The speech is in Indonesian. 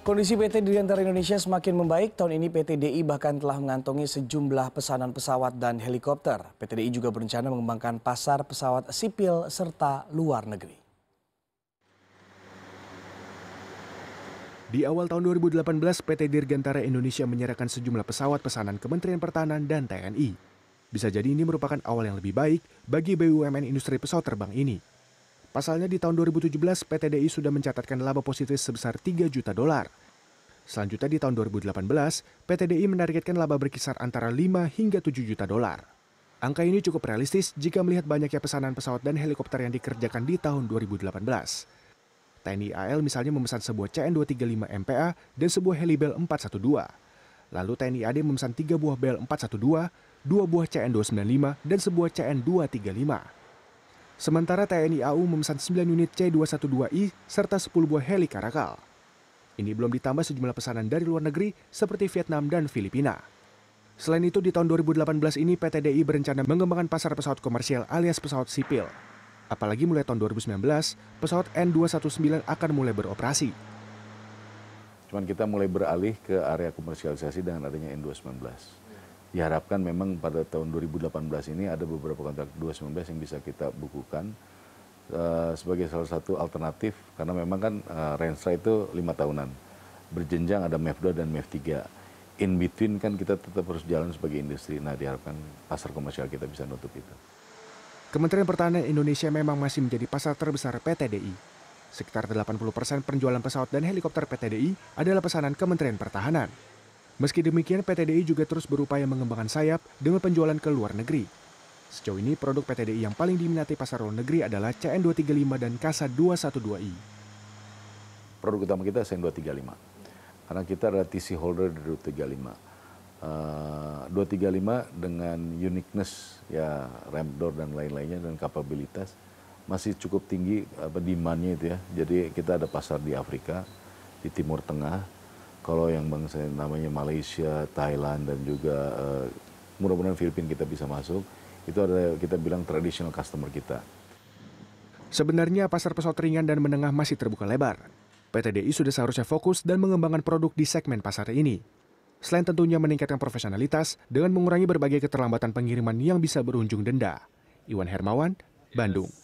Kondisi PT Dirgantara Indonesia semakin membaik. Tahun ini PT DI bahkan telah mengantongi sejumlah pesanan pesawat dan helikopter. PT DI juga berencana mengembangkan pasar pesawat sipil serta luar negeri. Di awal tahun 2018, PT Dirgantara Indonesia menyerahkan sejumlah pesawat pesanan Kementerian Pertahanan dan TNI. Bisa jadi ini merupakan awal yang lebih baik bagi BUMN industri pesawat terbang ini. Pasalnya di tahun 2017 PT DI sudah mencatatkan laba positif sebesar 3 juta dolar. Selanjutnya di tahun 2018, PT DI menargetkan laba berkisar antara 5 hingga 7 juta dolar. Angka ini cukup realistis jika melihat banyaknya pesanan pesawat dan helikopter yang dikerjakan di tahun 2018. TNI AL misalnya memesan sebuah CN-235 MPA dan sebuah helibel 412. Lalu TNI AD memesan 3 buah Bell 412, 2 buah CN-295, dan sebuah CN-235. Sementara TNI AU memesan 9 unit C-212I serta 10 buah heli Karakal. Ini belum ditambah sejumlah pesanan dari luar negeri seperti Vietnam dan Filipina. Selain itu, di tahun 2018 ini PT DI berencana mengembangkan pasar pesawat komersial alias pesawat sipil. Apalagi mulai tahun 2019, pesawat N219 akan mulai beroperasi. Cuman kita mulai beralih ke area komersialisasi dengan adanya N219 diharapkan memang pada tahun 2018 ini ada beberapa kontrak 2019 yang bisa kita bukukan uh, sebagai salah satu alternatif karena memang kan uh, eh, Renstra itu lima tahunan berjenjang ada MEF2 dan MEF3 in between kan kita tetap harus jalan sebagai industri nah diharapkan pasar komersial kita bisa nutup itu Kementerian Pertahanan Indonesia memang masih menjadi pasar terbesar PTDI Sekitar 80% persen penjualan pesawat dan helikopter PTDI adalah pesanan Kementerian Pertahanan. Meski demikian, PT DI juga terus berupaya mengembangkan sayap dengan penjualan ke luar negeri. Sejauh ini, produk PT DI yang paling diminati pasar luar negeri adalah CN235 dan Kasa 212i. Produk utama kita CN235, karena kita adalah TC holder dari 235. Uh, 235 dengan uniqueness ya ramp door dan lain-lainnya dan kapabilitas masih cukup tinggi apa demandnya itu ya. Jadi kita ada pasar di Afrika, di Timur Tengah, kalau yang bangsa namanya Malaysia, Thailand dan juga uh, mudah-mudahan Filipina kita bisa masuk. Itu ada kita bilang traditional customer kita. Sebenarnya pasar pesawat ringan dan menengah masih terbuka lebar. PT DI sudah seharusnya fokus dan mengembangkan produk di segmen pasar ini. Selain tentunya meningkatkan profesionalitas dengan mengurangi berbagai keterlambatan pengiriman yang bisa berujung denda. Iwan Hermawan, Bandung.